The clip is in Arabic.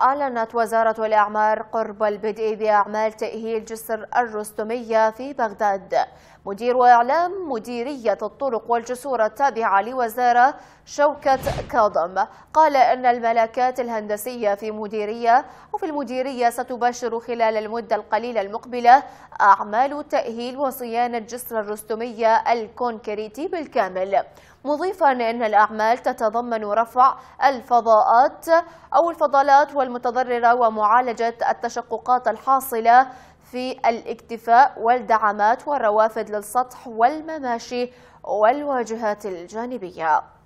أعلنت وزارة الأعمار قرب البدء بأعمال تأهيل جسر الرستمية في بغداد مدير إعلام مديرية الطرق والجسور التابعة لوزارة شوكة كاظم قال أن الملاكات الهندسية في مديرية وفي المديرية ستباشر خلال المدة القليلة المقبلة أعمال تأهيل وصيانة جسر الرستمية الكونكريتي بالكامل مضيفا أن الأعمال تتضمن رفع الفضاءات أو الفضلات والمتضررة ومعالجة التشققات الحاصلة في الاكتفاء والدعامات والروافد للسطح والمماشي والواجهات الجانبية